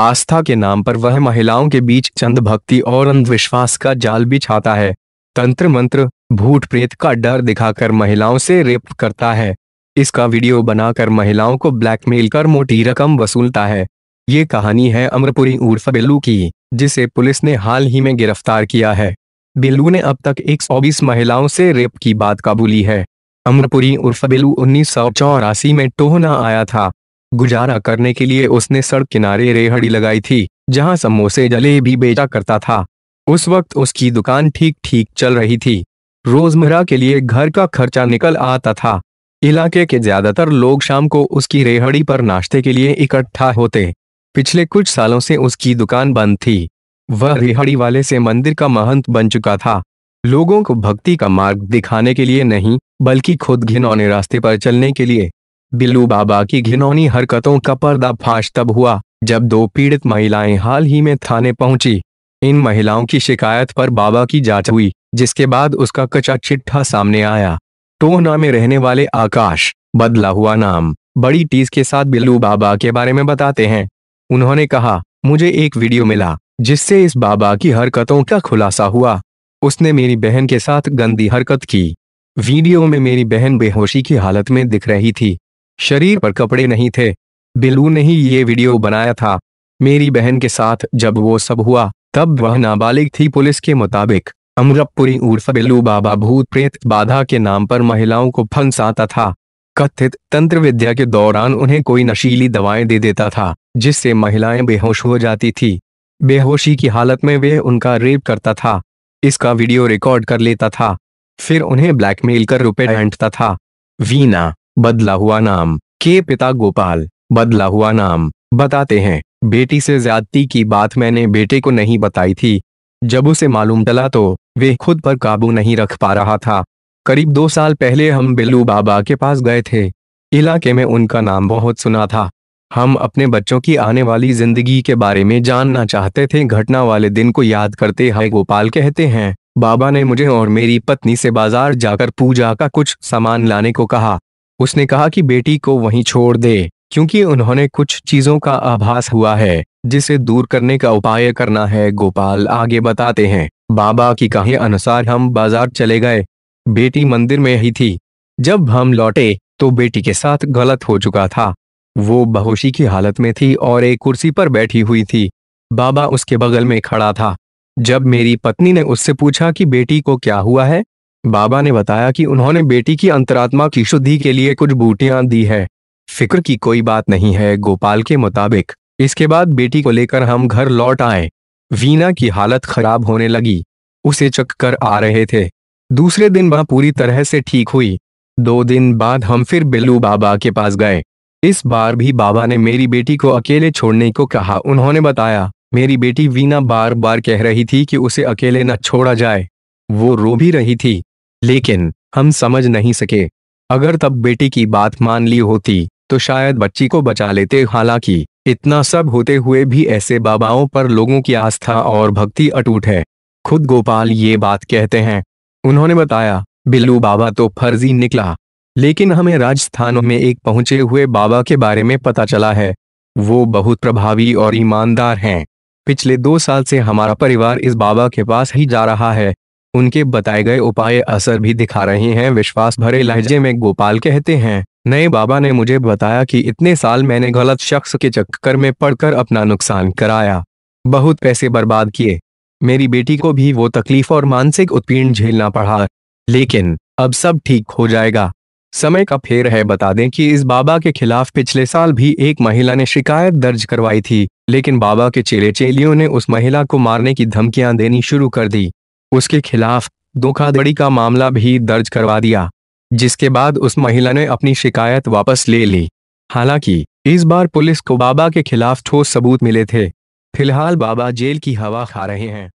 आस्था के नाम पर वह महिलाओं के बीच चंद भक्ति और अंधविश्वास का जाल भी छाता है तंत्र मंत्र भूत प्रेत का डर दिखाकर महिलाओं से रेप करता है इसका वीडियो बनाकर महिलाओं को ब्लैकमेल कर मोटी रकम वसूलता है ये कहानी है अमरपुरी उर्फ बिल्लू की जिसे पुलिस ने हाल ही में गिरफ्तार किया है बिल्लू ने अब तक एक महिलाओं से रेप की बात कबूली है अमरपुरी उर्फ बिल्लू उन्नीस में टोहना आया था गुजारा करने के लिए उसने सड़क किनारे रेहड़ी लगाई थी जहां समोसे भी बेचा करता था उस वक्त उसकी दुकान ठीक ठीक चल रही थी रोजमर्रा के लिए घर का खर्चा निकल आता था इलाके के ज्यादातर लोग शाम को उसकी रेहड़ी पर नाश्ते के लिए इकट्ठा होते पिछले कुछ सालों से उसकी दुकान बंद थी वह रेहड़ी वाले से मंदिर का महंत बन चुका था लोगों को भक्ति का मार्ग दिखाने के लिए नहीं बल्कि खुद घिनौने रास्ते पर चलने के लिए बिल्लू बाबा की घिनौनी हरकतों का पर्दाफाश तब हुआ जब दो पीड़ित महिलाएं हाल ही में थाने पहुंची इन महिलाओं की शिकायत पर बाबा की जांच हुई जिसके बाद उसका कचा चिट्ठा सामने आया टोना में रहने वाले आकाश बदला हुआ नाम बड़ी टीज के साथ बिल्लू बाबा के बारे में बताते हैं उन्होंने कहा मुझे एक वीडियो मिला जिससे इस बाबा की हरकतों का खुलासा हुआ उसने मेरी बहन के साथ गंदी हरकत की वीडियो में मेरी बहन बेहोशी की हालत में दिख रही थी शरीर पर कपड़े नहीं थे बिलू ने ही ये वीडियो बनाया था मेरी बहन के साथ जब वो सब हुआ तब वह नाबालिग थी पुलिस के मुताबिक अमरपुरी उर्फ बिल्लू बाबा भूत प्रेत बाधा के नाम पर महिलाओं को फंसाता था कथित तंत्र विद्या के दौरान उन्हें कोई नशीली दवाएं दे देता था जिससे महिलाएं बेहोश हो जाती थी बेहोशी की हालत में वे उनका रेप करता था इसका वीडियो रिकॉर्ड कर लेता था फिर उन्हें ब्लैकमेल कर रुपए ऐंठता था वीना बदला हुआ नाम के पिता गोपाल बदला हुआ नाम बताते हैं बेटी से ज्यादती की बात मैंने बेटे को नहीं बताई थी जब उसे मालूम चला तो वे खुद पर काबू नहीं रख पा रहा था करीब दो साल पहले हम बिल्लू बाबा के पास गए थे इलाके में उनका नाम बहुत सुना था हम अपने बच्चों की आने वाली जिंदगी के बारे में जानना चाहते थे घटना वाले दिन को याद करते हैं गोपाल कहते हैं बाबा ने मुझे और मेरी पत्नी से बाजार जाकर पूजा का कुछ सामान लाने को कहा उसने कहा कि बेटी को वहीं छोड़ दे क्योंकि उन्होंने कुछ चीजों का आभास हुआ है जिसे दूर करने का उपाय करना है गोपाल आगे बताते हैं बाबा की कहे अनुसार हम बाजार चले गए बेटी मंदिर में ही थी जब हम लौटे तो बेटी के साथ गलत हो चुका था वो बहोशी की हालत में थी और एक कुर्सी पर बैठी हुई थी बाबा उसके बगल में खड़ा था जब मेरी पत्नी ने उससे पूछा कि बेटी को क्या हुआ है बाबा ने बताया कि उन्होंने बेटी की अंतरात्मा की शुद्धि के लिए कुछ बूटियां दी है फिक्र की कोई बात नहीं है गोपाल के मुताबिक इसके बाद बेटी को लेकर हम घर लौट आए वीना की हालत खराब होने लगी उसे चक्कर आ रहे थे दूसरे दिन वह पूरी तरह से ठीक हुई दो दिन बाद हम फिर बिल्लू बाबा के पास गए इस बार भी बाबा ने मेरी बेटी को अकेले छोड़ने को कहा उन्होंने बताया मेरी बेटी वीना बार बार कह रही थी कि उसे अकेले न छोड़ा जाए वो रो भी रही थी लेकिन हम समझ नहीं सके अगर तब बेटी की बात मान ली होती तो शायद बच्ची को बचा लेते हालांकि इतना सब होते हुए भी ऐसे बाबाओं पर लोगों की आस्था और भक्ति अटूट है खुद गोपाल ये बात कहते हैं उन्होंने बताया बिल्लू बाबा तो फर्जी निकला लेकिन हमें राजस्थान में एक पहुंचे हुए बाबा के बारे में पता चला है वो बहुत प्रभावी और ईमानदार हैं पिछले दो साल से हमारा परिवार इस बाबा के पास ही जा रहा है उनके बताए गए उपाय असर भी दिखा रहे हैं विश्वास भरे लहजे में गोपाल कहते हैं नए बाबा ने मुझे बताया कि इतने साल मैंने गलत शख्स के चक्कर में पड़कर अपना नुकसान कराया बहुत पैसे बर्बाद किए मेरी बेटी को भी वो तकलीफ और मानसिक उत्पीड़न झेलना पड़ा लेकिन अब सब ठीक हो जाएगा समय का फेर है बता दें कि इस बाबा के खिलाफ पिछले साल भी एक महिला ने शिकायत दर्ज करवाई थी लेकिन बाबा के चेले चेलियों ने उस महिला को मारने की धमकियां देनी शुरू कर दी उसके खिलाफ धोखाधड़ी का मामला भी दर्ज करवा दिया जिसके बाद उस महिला ने अपनी शिकायत वापस ले ली हालांकि इस बार पुलिस को बाबा के खिलाफ ठोस सबूत मिले थे फिलहाल बाबा जेल की हवा खा रहे हैं